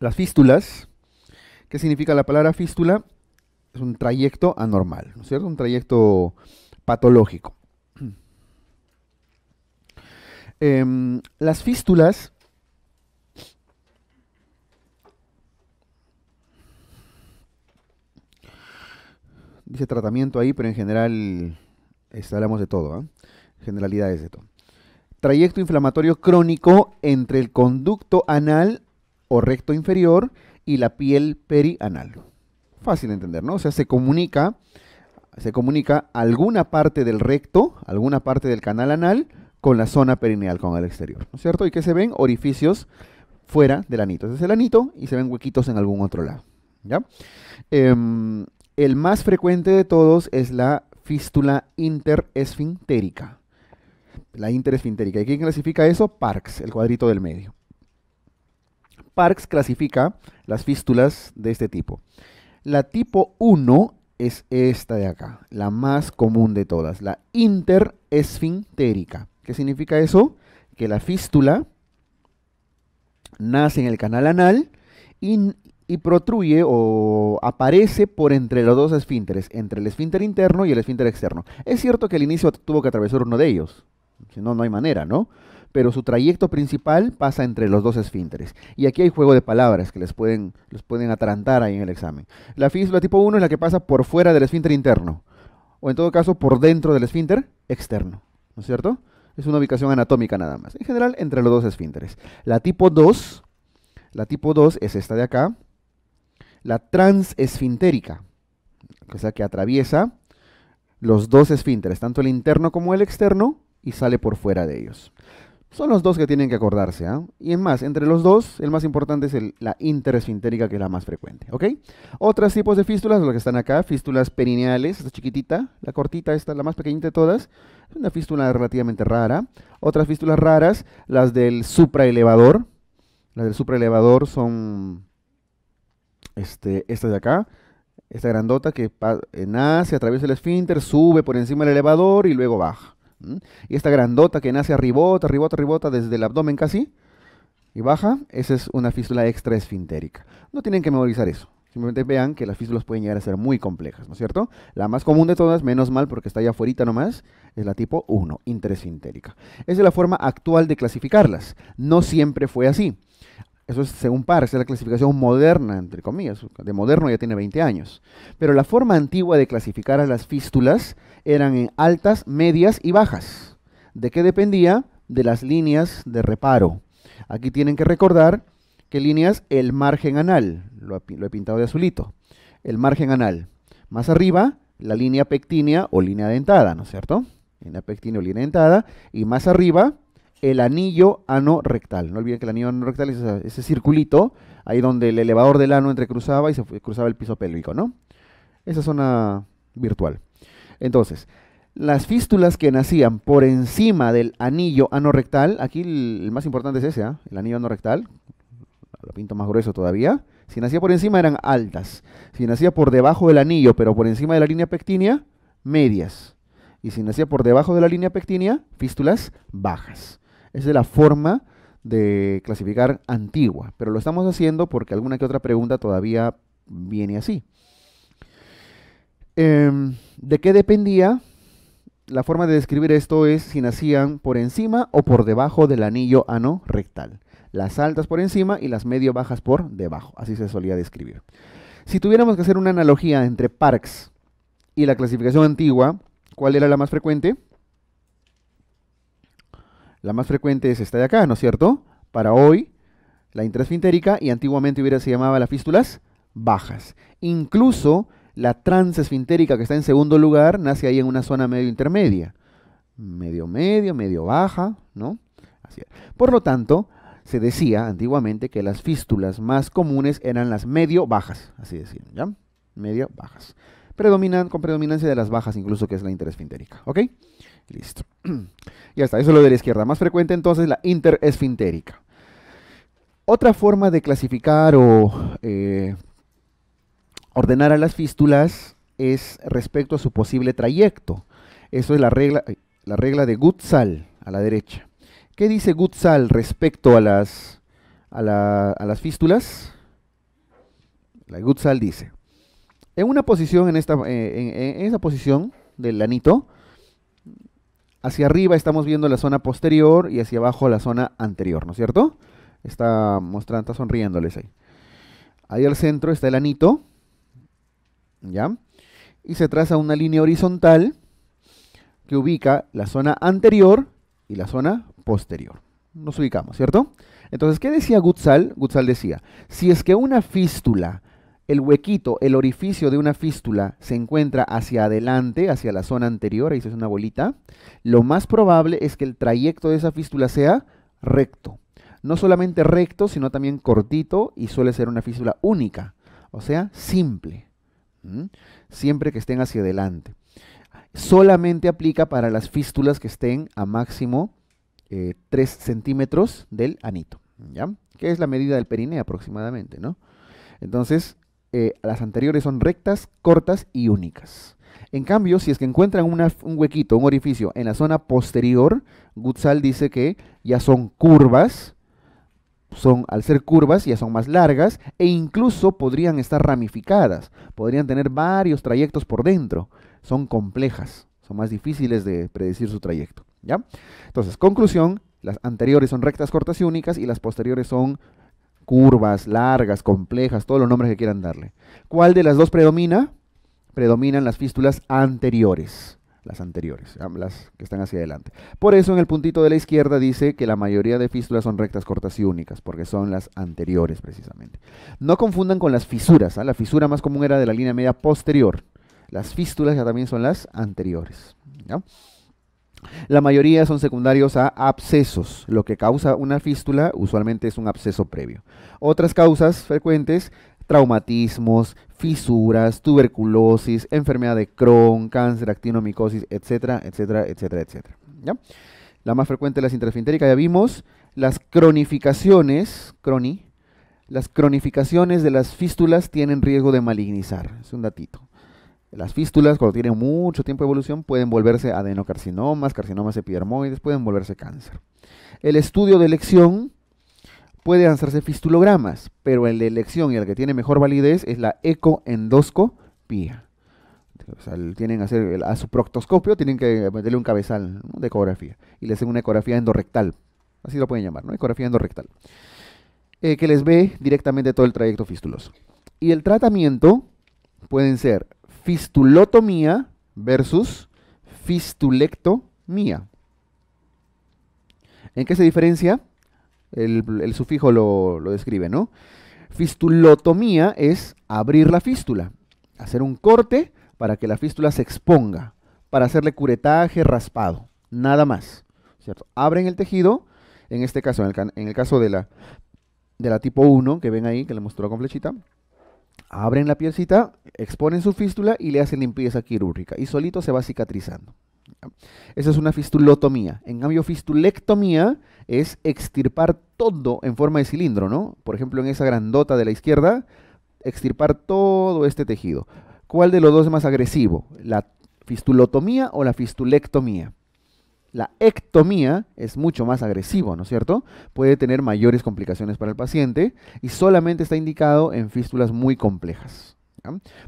las fístulas. ¿Qué significa la palabra fístula? Es un trayecto anormal, ¿no es cierto? Un trayecto patológico. Em, las fístulas dice tratamiento ahí, pero en general este, hablamos de todo, ¿eh? generalidades de todo. Trayecto inflamatorio crónico entre el conducto anal o recto inferior y la piel perianal. Fácil de entender, ¿no? O sea, se comunica, se comunica alguna parte del recto, alguna parte del canal anal con la zona perineal, con el exterior, ¿no es cierto? Y que se ven orificios fuera del anito. Ese es el anito y se ven huequitos en algún otro lado, ¿ya? Em, el más frecuente de todos es la fístula interesfintérica. La interesfintérica. ¿Y quién clasifica eso? Parks, el cuadrito del medio. Parks clasifica las fístulas de este tipo. La tipo 1 es esta de acá, la más común de todas, la interesfintérica. ¿Qué significa eso? Que la fístula nace en el canal anal y, protruye o aparece por entre los dos esfínteres, entre el esfínter interno y el esfínter externo. Es cierto que al inicio tuvo que atravesar uno de ellos, si no, no hay manera, ¿no? pero su trayecto principal pasa entre los dos esfínteres. Y aquí hay juego de palabras que les pueden, les pueden atrantar ahí en el examen. La fístula tipo 1 es la que pasa por fuera del esfínter interno, o en todo caso por dentro del esfínter externo, ¿no es cierto? Es una ubicación anatómica nada más. En general, entre los dos esfínteres. La tipo 2, la tipo 2 es esta de acá, la transesfintérica, o sea que atraviesa los dos esfínteres, tanto el interno como el externo, y sale por fuera de ellos. Son los dos que tienen que acordarse, ¿ah? Y es más, entre los dos, el más importante es la interesfintérica, que es la más frecuente, ¿ok? Otros tipos de fístulas, las que están acá, fístulas perineales, esta chiquitita, la cortita, esta, la más pequeñita de todas, es una fístula relativamente rara. Otras fístulas raras, las del supraelevador, las del supraelevador son este, esta de acá, esta grandota que eh, nace, atraviesa el esfínter, sube por encima del elevador y luego baja. Y esta grandota que nace arribota, arribota, arribota, desde el abdomen casi y baja, esa es una fístula extraesfintérica. No tienen que memorizar eso. Simplemente vean que las fístulas pueden llegar a ser muy complejas, ¿no es cierto? La más común de todas, menos mal porque está allá afuera nomás, es la tipo 1, interesfintérica. Esa es la forma actual de clasificarlas. No siempre fue así. Eso es según Parks, es la clasificación moderna, entre comillas. De moderno ya tiene 20 años. Pero la forma antigua de clasificar a las fístulas eran en altas, medias y bajas. ¿De qué dependía? De las líneas de reparo. Aquí tienen que recordar qué líneas, el margen anal. Lo, he pintado de azulito. El margen anal. Más arriba, la línea pectínea o línea dentada, ¿no es cierto? Línea pectínea o línea dentada. Y más arriba, el anillo rectal No olviden que el anillo rectal es ese, circulito, ahí donde el elevador del ano entrecruzaba y se cruzaba el piso pélvico, ¿no? Esa zona virtual. Entonces, las fístulas que nacían por encima del anillo rectal aquí el, más importante es ese, ¿ah? el anillo rectal lo pinto más grueso todavía, si nacía por encima eran altas, si nacía por debajo del anillo, pero por encima de la línea pectínea, medias, y si nacía por debajo de la línea pectínea, fístulas bajas. Esa es la forma de clasificar antigua, pero lo estamos haciendo porque alguna que otra pregunta todavía viene así. Em, ¿De qué dependía? La forma de describir esto es si nacían por encima o por debajo del anillo ano rectal. Las altas por encima y las medio bajas por debajo. Así se solía describir. Si tuviéramos que hacer una analogía entre Parks y la clasificación antigua, ¿cuál era la más frecuente? La más frecuente es esta de acá, ¿no es cierto? Para hoy, la intrasfintérica y antiguamente hubiera se llamaba las fístulas bajas. Incluso la transesfintérica que está en segundo lugar nace ahí en una zona medio intermedia, medio medio, medio baja, ¿no? Así es. Por lo tanto, se decía antiguamente que las fístulas más comunes eran las medio bajas, así decían, ¿ya? Medio bajas. Predominan con predominancia de las bajas incluso que es la interesfintérica, ¿ok? Listo. ya está, eso es lo de la izquierda. Más frecuente entonces la interesfintérica. Otra forma de clasificar o eh, ordenar a las fístulas es respecto a su posible trayecto. Eso es la regla, eh, la regla de Gutzal a la derecha. ¿Qué dice Gutzal respecto a las, a, las fístulas? La Gutzal dice, en una posición, en, eh, en esa posición del lanito, Hacia arriba estamos viendo la zona posterior y hacia abajo la zona anterior, ¿no es cierto? Está mostrando, está sonriéndoles ahí. Ahí al centro está el anito, ¿ya? Y se traza una línea horizontal que ubica la zona anterior y la zona posterior. Nos ubicamos, ¿cierto? Entonces, ¿qué decía Gutzal? Gutzal decía, si es que una fístula el huequito, el orificio de una fístula se encuentra hacia adelante, hacia la zona anterior, ahí se hace una bolita. Lo más probable es que el trayecto de esa fístula sea recto. No solamente recto, sino también cortito y suele ser una fístula única, o sea, simple. Siempre que estén hacia adelante. Solamente aplica para las fístulas que estén a máximo 3 eh, centímetros del anito, ¿ya? Que es la medida del perineo aproximadamente, ¿no? Entonces, eh, las anteriores son rectas, cortas y únicas. En cambio, si es que encuentran un huequito, un orificio en la zona posterior, Gutzal dice que ya son curvas, son al ser curvas ya son más largas e incluso podrían estar ramificadas, podrían tener varios trayectos por dentro, son complejas, son más difíciles de predecir su trayecto, ¿ya? Entonces, conclusión, las anteriores son rectas cortas y únicas y las posteriores son curvas, largas, complejas, todos los nombres que quieran darle. ¿Cuál de las dos predomina? Predominan las fístulas anteriores, las anteriores, las que están hacia adelante. Por eso en el puntito de la izquierda dice que la mayoría de fístulas son rectas, cortas y únicas, porque son las anteriores precisamente. No confundan con las fisuras, ¿ah? la fisura más común era de la línea media posterior. Las fístulas ya también son las anteriores. La mayoría son secundarios a abscesos. Lo que causa una fístula usualmente es un absceso previo. Otras causas frecuentes, traumatismos, fisuras, tuberculosis, enfermedad de Crohn, cáncer, actinomicosis, etcétera, etcétera, etcétera, etcétera. La más frecuente, es la intrafintérica, ya vimos. Las cronificaciones, las cronificaciones de las fístulas tienen riesgo de malignizar. Es un datito. Las fístulas, cuando tienen mucho tiempo de evolución, pueden volverse adenocarcinomas, carcinomas epidermoides, pueden volverse cáncer. El estudio de elección puede hacerse fistulogramas, pero el de elección y el que tiene mejor validez es la ecoendoscopía. tienen que hacer a su proctoscopio, tienen que meterle un cabezal de ecografía y le hacen una ecografía endorrectal. Así lo pueden llamar, ¿no? Ecografía endorrectal. Eh, que les ve directamente todo el trayecto fistuloso. Y el tratamiento pueden ser fistulotomía versus fistulectomía. ¿En qué se diferencia? El, sufijo lo, describe, ¿no? Fistulotomía es abrir la fístula, hacer un corte para que la fístula se exponga, para hacerle curetaje, raspado, nada más. ¿cierto? Abren el tejido, en este caso, en el, caso de la, de la tipo 1, que ven ahí, que le mostró con flechita, abren la piercita, exponen su fístula y le hacen limpieza quirúrgica y solito se va cicatrizando. Esa es una fistulotomía. En cambio, fistulectomía es extirpar todo en forma de cilindro, ¿no? Por ejemplo, en esa grandota de la izquierda, extirpar todo este tejido. ¿Cuál de los dos es más agresivo? ¿La fistulotomía o la fistulectomía? la ectomía es mucho más agresivo, ¿no es cierto? Puede tener mayores complicaciones para el paciente y solamente está indicado en fístulas muy complejas.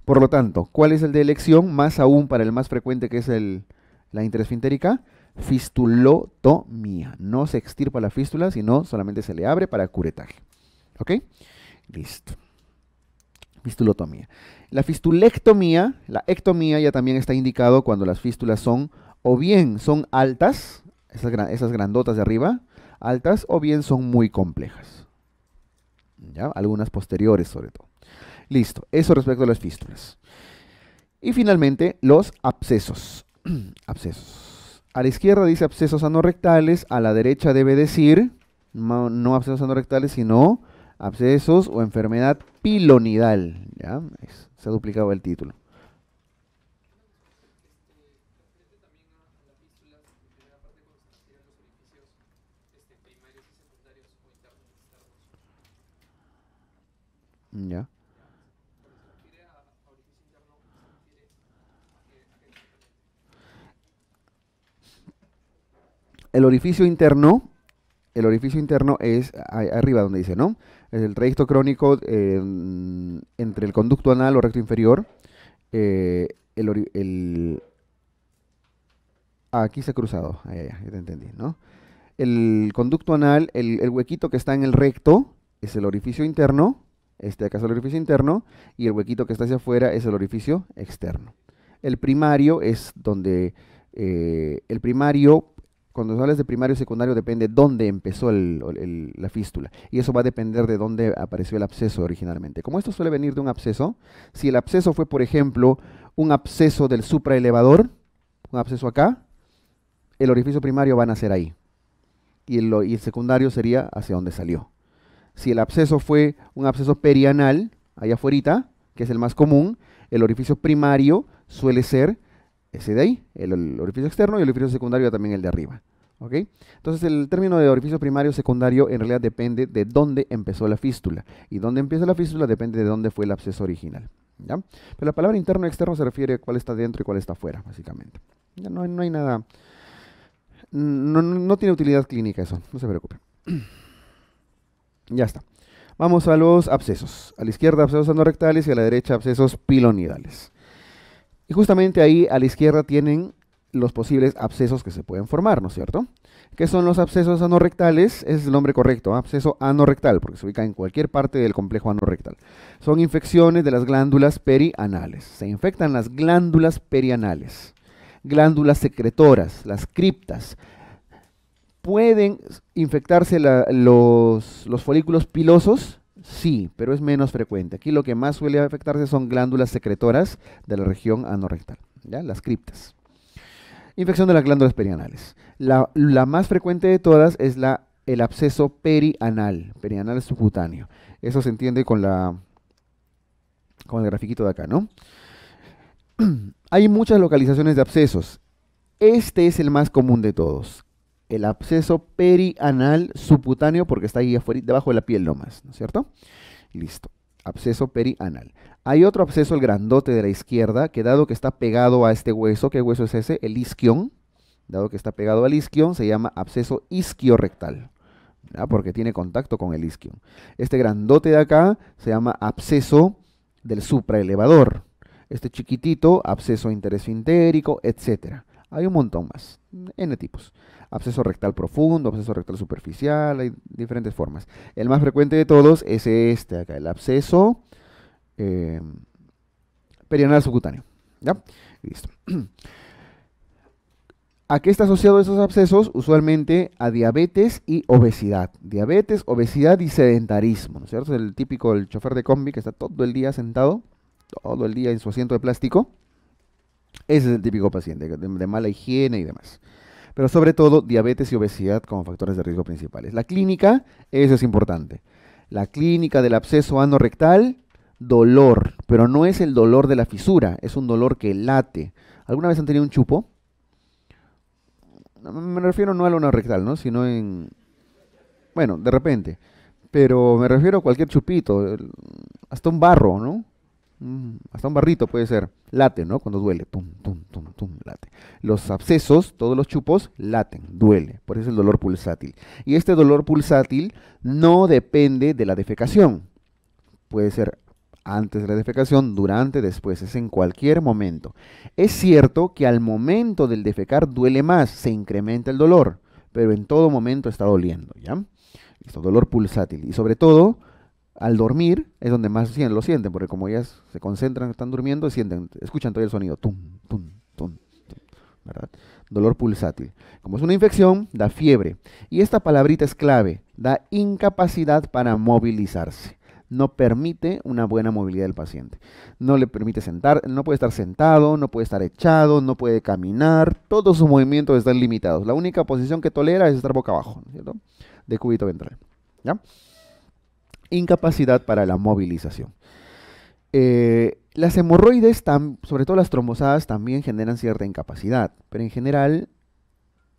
Por lo tanto, ¿cuál es el de elección? Más aún para el más frecuente que es el, la interesfintérica, fistulotomía. No se extirpa la fístula, sino solamente se le abre para curetaje. ¿Ok? Listo. Fistulotomía. La fistulectomía, la ectomía ya también está indicado cuando las fístulas son o bien son altas, esas, grandotas de arriba, altas, o bien son muy complejas. ¿Ya? Algunas posteriores sobre todo. Listo, eso respecto a las fístulas. Y finalmente, los abscesos. abscesos. A la izquierda dice abscesos anorrectales, a la derecha debe decir, no, abscesos anorrectales, sino abscesos o enfermedad pilonidal. ¿ya? Se ha duplicado el título. Ya. El orificio interno, el orificio interno es arriba donde dice, ¿no? Es el trayecto crónico entre el conducto anal o recto inferior. Eh, ah, aquí se ha cruzado, ah, te entendí, ¿no? El conducto anal, el huequito que está en el recto, es el orificio interno este acá es el orificio interno y el huequito que está hacia afuera es el orificio externo. El primario es donde eh, el primario, cuando hablas de primario y secundario, depende dónde empezó la fístula. Y eso va a depender de dónde apareció el absceso originalmente. Como esto suele venir de un absceso, si el absceso fue, por ejemplo, un absceso del supraelevador, un absceso acá, el orificio primario va a nacer ahí. Y el, y el secundario sería hacia donde salió. Si el absceso fue un absceso perianal, allá afuera, que es el más común, el orificio primario suele ser ese de ahí, el, orificio externo y el orificio secundario también el de arriba. ¿Okay? Entonces el término de orificio primario secundario en realidad depende de dónde empezó la fístula. Y dónde empieza la fístula depende de dónde fue el absceso original. Pero la palabra interno y externo se refiere a cuál está dentro y cuál está afuera, básicamente. no, hay nada... No, tiene utilidad clínica eso, no se preocupe. Ya está. Vamos a los abscesos. A la izquierda abscesos anorrectales y a la derecha abscesos pilonidales. Y justamente ahí a la izquierda tienen los posibles abscesos que se pueden formar, ¿no es cierto? ¿Qué son los abscesos anorrectales? Es el nombre correcto, ¿ah? absceso anorrectal, porque se ubica en cualquier parte del complejo anorrectal. Son infecciones de las glándulas perianales. Se infectan las glándulas perianales, glándulas secretoras, las criptas, ¿Pueden infectarse los, los folículos pilosos? Sí, pero es menos frecuente. Aquí lo que más suele afectarse son glándulas secretoras de la región anorrectal, ¿ya? las criptas. Infección de las glándulas perianales. La, más frecuente de todas es la, el absceso perianal, perianal subcutáneo. Eso se entiende con, la, con el grafiquito de acá, ¿no? Hay muchas localizaciones de abscesos. Este es el más común de todos el absceso perianal subcutáneo, porque está ahí afuera, debajo de la piel nomás, ¿no es cierto? Listo, absceso perianal. Hay otro absceso, el grandote de la izquierda, que dado que está pegado a este hueso, ¿qué hueso es ese? El isquion. Dado que está pegado al isquion, se llama absceso isquiorrectal, ¿verdad? porque tiene contacto con el isquion. Este grandote de acá se llama absceso del supraelevador. Este chiquitito, absceso interesfintérico, etcétera. Hay un montón más, N tipos. Absceso rectal profundo, absceso rectal superficial, hay diferentes formas. El más frecuente de todos es este acá, el absceso eh, perianal subcutáneo. ¿Ya? Listo. ¿A qué está asociado esos abscesos? Usualmente a diabetes y obesidad. Diabetes, obesidad y sedentarismo, ¿no es cierto? El típico, el chofer de combi que está todo el día sentado, todo el día en su asiento de plástico, ese es el típico paciente, de, mala higiene y demás pero sobre todo diabetes y obesidad como factores de riesgo principales. La clínica, eso es importante. La clínica del absceso rectal dolor, pero no es el dolor de la fisura, es un dolor que late. ¿Alguna vez han tenido un chupo? Me refiero no al rectal, ¿no? Sino en... Bueno, de repente. Pero me refiero a cualquier chupito, hasta un barro, ¿no? Mm, hasta un barrito puede ser, late, ¿no? Cuando duele, pum, pum, pum, tum, late. Los abscesos, todos los chupos, laten, duele, por eso es el dolor pulsátil. Y este dolor pulsátil no depende de la defecación, puede ser antes de la defecación, durante, después, es en cualquier momento. Es cierto que al momento del defecar duele más, se incrementa el dolor, pero en todo momento está doliendo, ¿ya? Esto, dolor pulsátil. Y sobre todo, al dormir es donde más lo sienten, porque como ellas se concentran, están durmiendo, sienten, escuchan todo el sonido, tum, tum, tum, ¿verdad? Dolor pulsátil. Como es una infección, da fiebre. Y esta palabrita es clave, da incapacidad para movilizarse. No permite una buena movilidad del paciente. No le permite sentar, no puede estar sentado, no puede estar echado, no puede caminar. Todos sus movimientos están limitados. La única posición que tolera es estar boca abajo, ¿cierto? De cubito ventral. ¿Ya? incapacidad para la movilización. Eh, las hemorroides, sobre todo las trombosadas, también generan cierta incapacidad, pero en general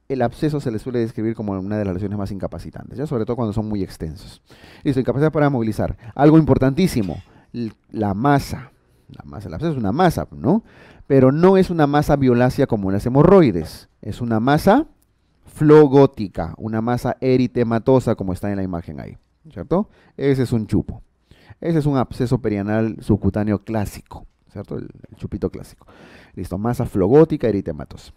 el absceso se le suele describir como una de las lesiones más incapacitantes, ¿ya? sobre todo cuando son muy extensos. Listo, incapacidad para movilizar. Algo importantísimo, la masa. La masa, el absceso es una masa, ¿no? Pero no es una masa violácea como las hemorroides, es una masa flogótica, una masa eritematosa como está en la imagen ahí. ¿cierto? Ese es un chupo. Ese es un absceso perianal subcutáneo clásico, ¿cierto? El, chupito clásico. Listo, masa flogótica, eritematos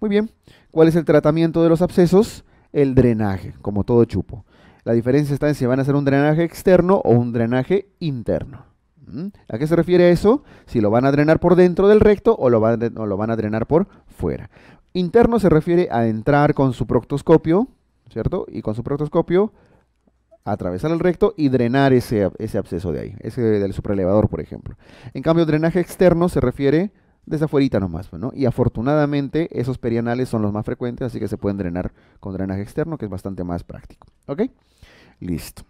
Muy bien, ¿cuál es el tratamiento de los abscesos? El drenaje, como todo chupo. La diferencia está en si van a hacer un drenaje externo o un drenaje interno. ¿Mm? ¿A qué se refiere eso? Si lo van a drenar por dentro del recto o lo van, a, o lo van a drenar por fuera. Interno se refiere a entrar con su proctoscopio, ¿cierto? Y con su proctoscopio atravesar el recto y drenar ese, ese absceso de ahí, ese del supraelevador, por ejemplo. En cambio, drenaje externo se refiere desde afuera nomás, ¿no? Y afortunadamente esos perianales son los más frecuentes, así que se pueden drenar con drenaje externo, que es bastante más práctico. ¿Ok? Listo.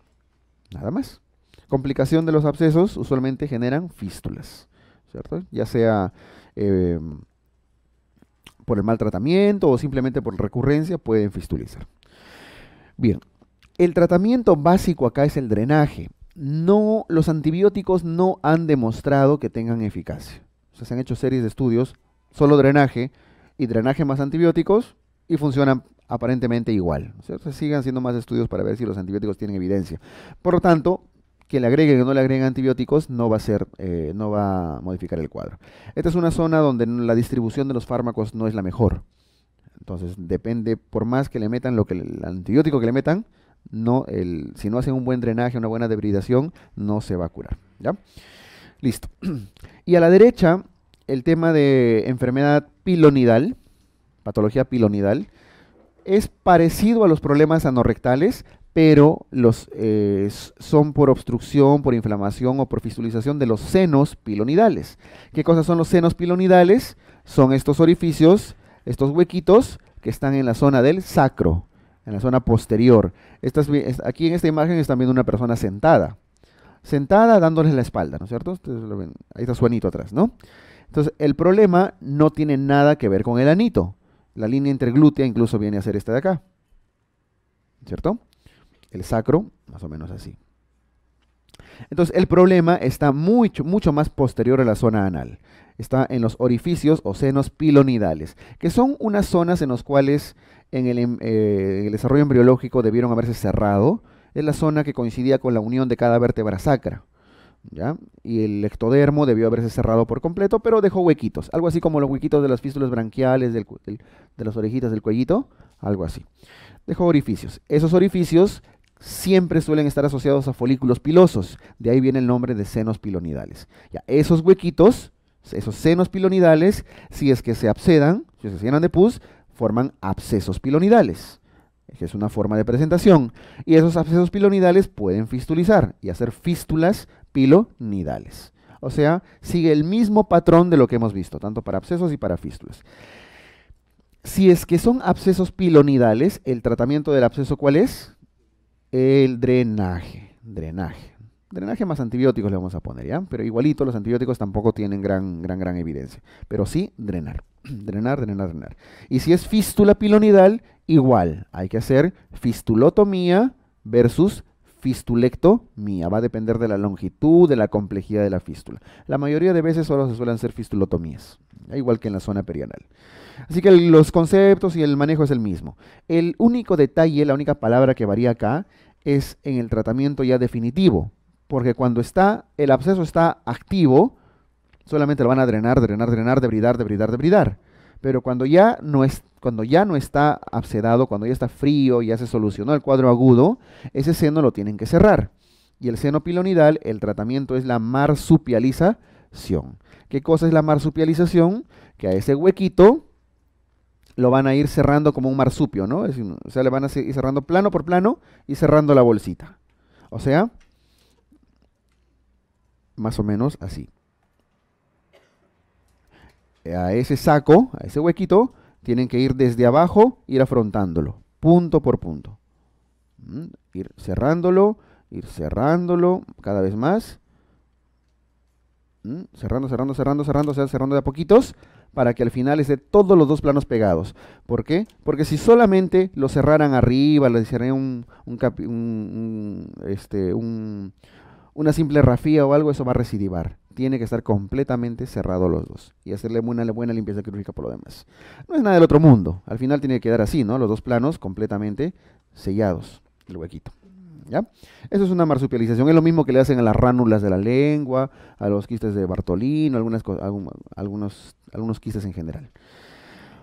Nada más. Complicación de los abscesos usualmente generan fístulas, ¿cierto? Ya sea em, por el mal tratamiento o simplemente por recurrencia pueden fistulizar. Bien, el tratamiento básico acá es el drenaje. No, los antibióticos no han demostrado que tengan eficacia. se han hecho series de estudios, solo drenaje y drenaje más antibióticos, y funcionan aparentemente igual. se sigan haciendo más estudios para ver si los antibióticos tienen evidencia. Por lo tanto, que le agreguen o no le agreguen antibióticos no va a ser, eh, no va a modificar el cuadro. Esta es una zona donde la distribución de los fármacos no es la mejor. Entonces, depende, por más que le metan lo que el antibiótico que le metan, no si no hacen un buen drenaje, una buena debridación, no se va a curar. ¿ya? Listo. Y a la derecha, el tema de enfermedad pilonidal, patología pilonidal, es parecido a los problemas anorrectales, pero los, eh, son por obstrucción, por inflamación o por fistulización de los senos pilonidales. ¿Qué cosas son los senos pilonidales? Son estos orificios, estos huequitos que están en la zona del sacro, en la zona posterior. aquí en esta imagen están viendo una persona sentada, sentada dándoles la espalda, ¿no es cierto? Ahí está su anito atrás, ¿no? Entonces, el problema no tiene nada que ver con el anito. La línea interglútea incluso viene a ser esta de acá, ¿cierto? El sacro, más o menos así. Entonces, el problema está mucho, mucho más posterior a la zona anal. Está en los orificios o senos pilonidales, que son unas zonas en las cuales Em, eh, en el, desarrollo embriológico debieron haberse cerrado en la zona que coincidía con la unión de cada vértebra sacra. ¿Ya? Y el ectodermo debió haberse cerrado por completo, pero dejó huequitos, algo así como los huequitos de las fístulas branquiales, del, de las orejitas del cuellito, algo así. Dejó orificios. Esos orificios siempre suelen estar asociados a folículos pilosos, de ahí viene el nombre de senos pilonidales. Ya, esos huequitos, esos senos pilonidales, si es que se absedan, si se llenan de pus, forman abscesos pilonidales. que es una forma de presentación. Y esos abscesos pilonidales pueden fistulizar y hacer fístulas pilonidales. O sea, sigue el mismo patrón de lo que hemos visto, tanto para abscesos y para fístulas. Si es que son abscesos pilonidales, el tratamiento del absceso, ¿cuál es? El drenaje. Drenaje. Drenaje más antibióticos le vamos a poner, ¿ya? Pero igualito, los antibióticos tampoco tienen gran, gran, gran evidencia. Pero sí, drenar. drenar, drenar, drenar. Y si es fístula pilonidal, igual, hay que hacer fistulotomía versus fistulectomía. Va a depender de la longitud, de la complejidad de la fístula. La mayoría de veces solo se suelen hacer fistulotomías, igual que en la zona perianal. Así que los conceptos y el manejo es el mismo. El único detalle, la única palabra que varía acá, es en el tratamiento ya definitivo. Porque cuando está, el absceso está activo, solamente lo van a drenar, drenar, drenar, debridar, debridar, debridar. Pero cuando ya no es, cuando ya no está absedado, cuando ya está frío, ya se solucionó el cuadro agudo, ese seno lo tienen que cerrar. Y el seno pilonidal, el tratamiento es la marsupialización. ¿Qué cosa es la marsupialización? Que a ese huequito lo van a ir cerrando como un marsupio, ¿no? o sea, le van a ir cerrando plano por plano y cerrando la bolsita. O sea, más o menos así a ese saco, a ese huequito, tienen que ir desde abajo, ir afrontándolo, punto por punto. Ir cerrándolo, ir cerrándolo cada vez más. Cerrando, cerrando, cerrando, cerrando, cerrando de a poquitos, para que al final esté todos los dos planos pegados. ¿Por qué? Porque si solamente lo cerraran arriba, le cerraran un, una simple rafía o algo, eso va a recidivar tiene que estar completamente cerrado los dos y hacerle una buena limpieza quirúrgica por lo demás. No es nada del otro mundo. Al final tiene que quedar así, ¿no? Los dos planos completamente sellados, el huequito. ¿Ya? Eso es una marsupialización, es lo mismo que le hacen a las ránulas de la lengua, a los quistes de Bartolino, algunas, algunos, algunos quistes en general.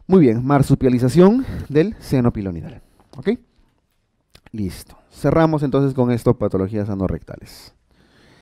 Muy bien, marsupialización del seno pilonidal. ¿Ok? Listo. Cerramos entonces con esto patologías anorrectales.